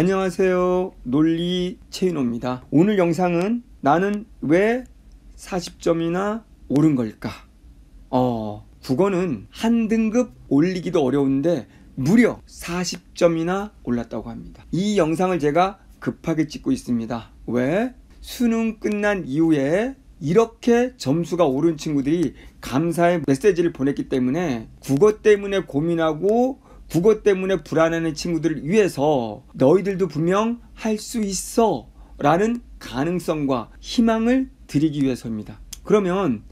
안녕하세요 논리 체인호입니다 오늘 영상은 나는 왜 40점이나 오른 걸까 어 국어는 한 등급 올리기도 어려운데 무려 40점이나 올랐다고 합니다 이 영상을 제가 급하게 찍고 있습니다 왜? 수능 끝난 이후에 이렇게 점수가 오른 친구들이 감사의 메시지를 보냈기 때문에 국어 때문에 고민하고 국어 때문에 불안해하는 친구들을 위해서 너희들도 분명 할 수 있어 라는 가능성과 희망을 드리기 위해서입니다. 그러면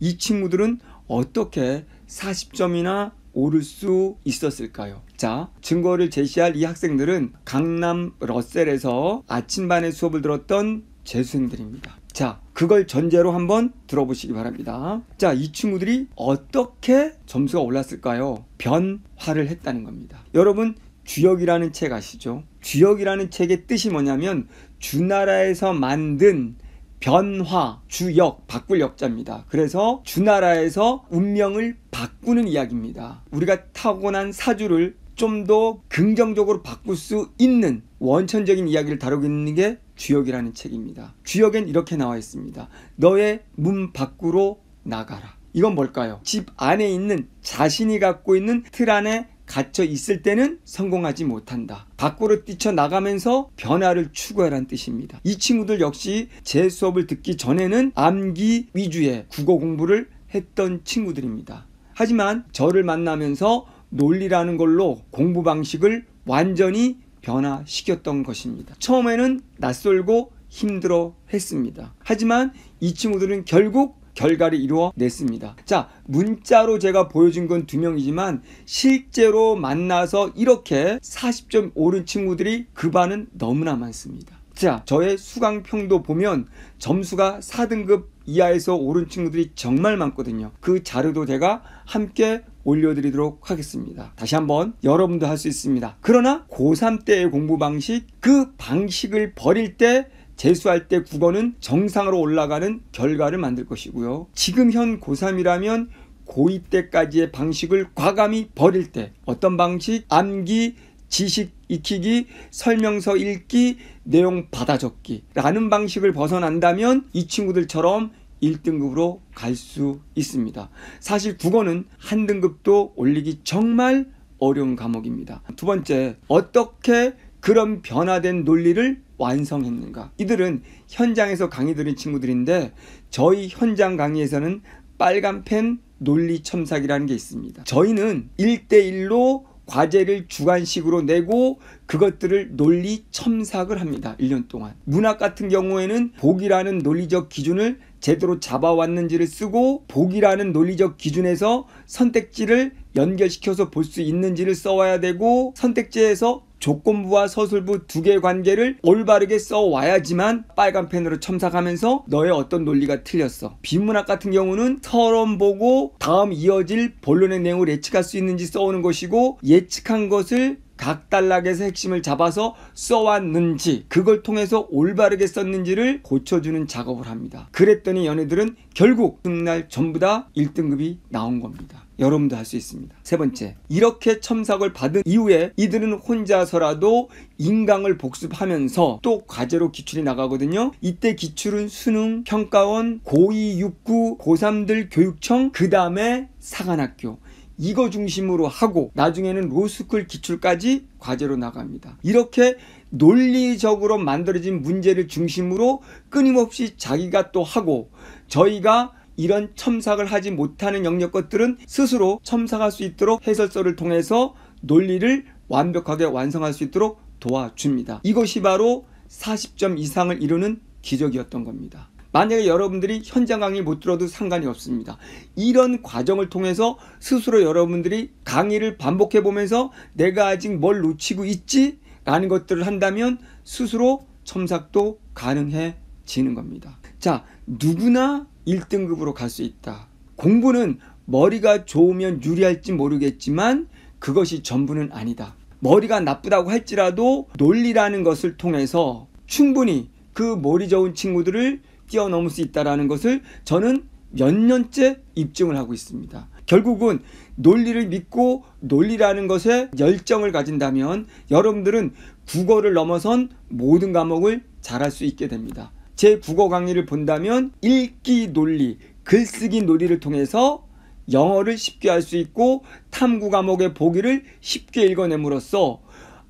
이 친구들은 어떻게 40점이나 오를 수 있었을까요? 자, 증거를 제시할 이 학생들은 강남 러셀에서 아침반에 수업을 들었던 재수생들입니다. 자, 그걸 전제로 한번 들어보시기 바랍니다. 자, 이 친구들이 어떻게 점수가 올랐을까요? 변화를 했다는 겁니다. 여러분, 주역이라는 책 아시죠? 주역이라는 책의 뜻이 뭐냐면 주나라에서 만든 변화, 주역, 바꿀 역자입니다. 그래서 주나라에서 운명을 바꾸는 이야기입니다. 우리가 타고난 사주를 좀 더 긍정적으로 바꿀 수 있는 원천적인 이야기를 다루고 있는 게 주역이라는 책입니다. 주역엔 이렇게 나와 있습니다. 너의 문 밖으로 나가라. 이건 뭘까요? 집 안에 있는 자신이 갖고 있는 틀 안에 갇혀 있을 때는 성공하지 못한다. 밖으로 뛰쳐나가면서 변화를 추구하라는 뜻입니다. 이 친구들 역시 제 수업을 듣기 전에는 암기 위주의 국어 공부를 했던 친구들입니다. 하지만 저를 만나면서 논리라는 걸로 공부 방식을 완전히 변화시켰던 것입니다. 처음에는 낯설고 힘들어 했습니다. 하지만 이 친구들은 결국 결과를 이루어냈습니다. 자, 문자로 제가 보여준 건 두 명이지만 실제로 만나서 이렇게 40점 오른 친구들이 그 반은 너무나 많습니다. 자, 저의 수강평도 보면 점수가 4등급 이하에서 오른 친구들이 정말 많거든요. 그 자료도 제가 함께 올려드리도록 하겠습니다. 다시 한번 여러분도 할 수 있습니다. 그러나 고3 때의 공부 방식, 그 방식을 버릴 때 재수할 때 국어는 정상으로 올라가는 결과를 만들 것이고요. 지금 현 고3이라면 고2 때까지의 방식을 과감히 버릴 때 어떤 방식? 암기, 지식 익히기, 설명서 읽기, 내용 받아 적기라는 방식을 벗어난다면 이 친구들처럼 1등급으로 갈 수 있습니다. 사실 국어는 한 등급도 올리기 정말 어려운 과목입니다. 두 번째, 어떻게 그런 변화된 논리를 완성했는가? 이들은 현장에서 강의 들은 친구들인데 저희 현장 강의에서는 빨간 펜 논리 첨삭이라는 게 있습니다. 저희는 1대1로 과제를 주관식으로 내고 그것들을 논리 첨삭을 합니다. 1년 동안. 문학 같은 경우에는 복이라는 논리적 기준을 제대로 잡아왔는지를 쓰고 복이라는 논리적 기준에서 선택지를 연결시켜서 볼 수 있는지를 써와야 되고 선택지에서 조건부와 서술부 두 개의 관계를 올바르게 써와야지만 빨간 펜으로 첨삭하면서 너의 어떤 논리가 틀렸어. 비문학 같은 경우는 서론 보고 다음 이어질 본론의 내용을 예측할 수 있는지 써오는 것이고 예측한 것을 각 단락에서 핵심을 잡아서 써왔는지 그걸 통해서 올바르게 썼는지를 고쳐주는 작업을 합니다. 그랬더니 연예들은 결국 훗날 전부 다 1등급이 나온 겁니다. 여러분도 할 수 있습니다. 세 번째, 이렇게 첨삭을 받은 이후에 이들은 혼자서라도 인강을 복습하면서 또 과제로 기출이 나가거든요. 이때 기출은 수능, 평가원, 고2, 6구, 고3들 교육청, 그 다음에 사관학교. 이거 중심으로 하고 나중에는 로스쿨 기출까지 과제로 나갑니다. 이렇게 논리적으로 만들어진 문제를 중심으로 끊임없이 자기가 또 하고 저희가 이런 첨삭을 하지 못하는 영역 것들은 스스로 첨삭할 수 있도록 해설서를 통해서 논리를 완벽하게 완성할 수 있도록 도와줍니다. 이것이 바로 40점 이상을 이루는 기적이었던 겁니다. 만약에 여러분들이 현장 강의 못 들어도 상관이 없습니다. 이런 과정을 통해서 스스로 여러분들이 강의를 반복해 보면서 내가 아직 뭘 놓치고 있지? 라는 것들을 한다면 스스로 첨삭도 가능해지는 겁니다. 자, 누구나 1등급으로 갈 수 있다. 공부는 머리가 좋으면 유리할지 모르겠지만 그것이 전부는 아니다. 머리가 나쁘다고 할지라도 논리라는 것을 통해서 충분히 그 머리 좋은 친구들을 뛰어넘을 수 있다라는 것을 저는 몇 년째 입증을 하고 있습니다. 결국은 논리를 믿고 논리라는 것에 열정을 가진다면 여러분들은 국어를 넘어선 모든 과목을 잘할 수 있게 됩니다. 제 국어 강의를 본다면 읽기 논리, 글쓰기 논리를 통해서 영어를 쉽게 할 수 있고 탐구 과목의 보기를 쉽게 읽어냄으로써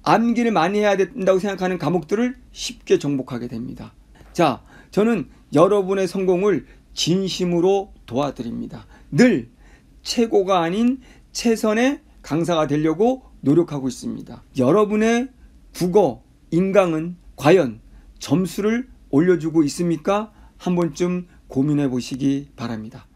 암기를 많이 해야 된다고 생각하는 과목들을 쉽게 정복하게 됩니다. 자, 저는 여러분의 성공을 진심으로 도와드립니다. 늘 최고가 아닌 최선의 강사가 되려고 노력하고 있습니다. 여러분의 국어, 인강은 과연 점수를 올려주고 있습니까? 한 번쯤 고민해 보시기 바랍니다.